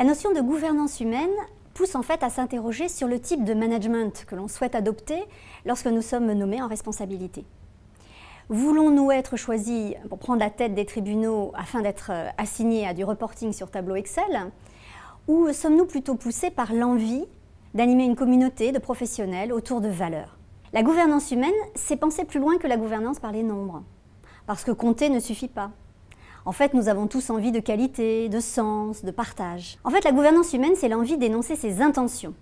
La notion de gouvernance humaine pousse en fait à s'interroger sur le type de management que l'on souhaite adopter lorsque nous sommes nommés en responsabilité. Voulons-nous être choisis pour prendre la tête des tribunaux afin d'être euh, assignés à du reporting sur tableau Excel Ou sommes-nous plutôt poussés par l'envie d'animer une communauté de professionnels autour de valeurs La gouvernance humaine, c'est penser plus loin que la gouvernance par les nombres. Parce que compter ne suffit pas. En fait, nous avons tous envie de qualité, de sens, de partage. En fait, la gouvernance humaine, c'est l'envie d'énoncer ses intentions,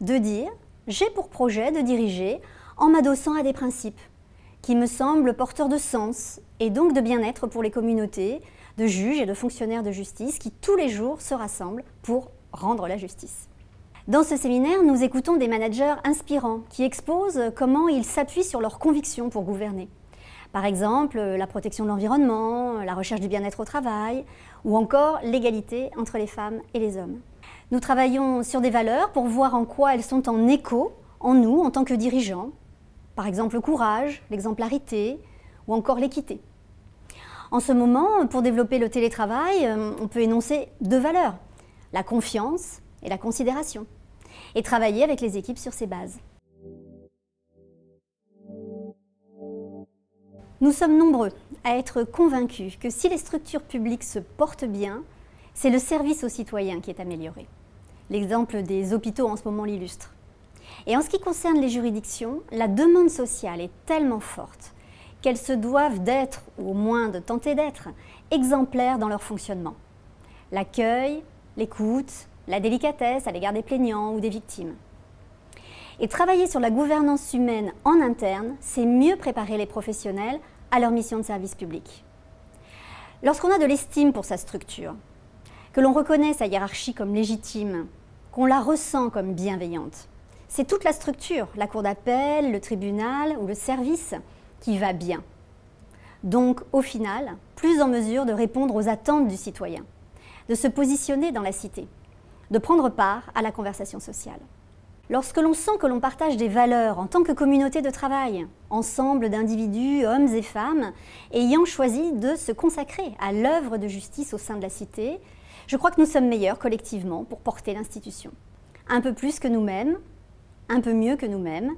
de dire j'ai pour projet de diriger en m'adossant à des principes qui me semblent porteurs de sens et donc de bien-être pour les communautés, de juges et de fonctionnaires de justice qui tous les jours se rassemblent pour rendre la justice. Dans ce séminaire, nous écoutons des managers inspirants qui exposent comment ils s'appuient sur leurs convictions pour gouverner. Par exemple, euh, la protection de l'environnement, euh, la recherche du bien-être au travail, ou encore l'égalité entre les femmes et les hommes. Nous travaillons sur des valeurs pour voir en quoi elles sont en écho en nous en tant que dirigeants, par exemple le courage, l'exemplarité ou encore l'équité. En ce moment, pour développer le télétravail, euh, on peut énoncer deux valeurs, la confiance et la considération, et travailler avec les équipes sur ces bases. Nous sommes nombreux à être convaincus que si les structures publiques se portent bien, c'est le service aux citoyens qui est amélioré. L'exemple des hôpitaux en ce moment l'illustre. Et en ce qui concerne les juridictions, la demande sociale est tellement forte qu'elles se doivent d'être, ou au moins de tenter d'être, exemplaires dans leur fonctionnement. L'accueil, l'écoute, la délicatesse à l'égard des plaignants ou des victimes. Et travailler sur la gouvernance humaine en interne, c'est mieux préparer les professionnels à leur mission de service public. Lorsqu'on a de l'estime pour sa structure, que l'on reconnaît sa hiérarchie comme légitime, qu'on la ressent comme bienveillante, c'est toute la structure, la cour d'appel, le tribunal ou le service, qui va bien. Donc, au final, plus en mesure de répondre aux attentes du citoyen, de se positionner dans la cité, de prendre part à la conversation sociale. Lorsque l'on sent que l'on partage des valeurs en tant que communauté de travail, ensemble d'individus, hommes et femmes, ayant choisi de se consacrer à l'œuvre de justice au sein de la cité, je crois que nous sommes meilleurs collectivement pour porter l'institution. Un peu plus que nous-mêmes, un peu mieux que nous-mêmes,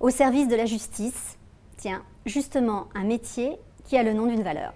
au service de la justice, tiens, justement un métier qui a le nom d'une valeur.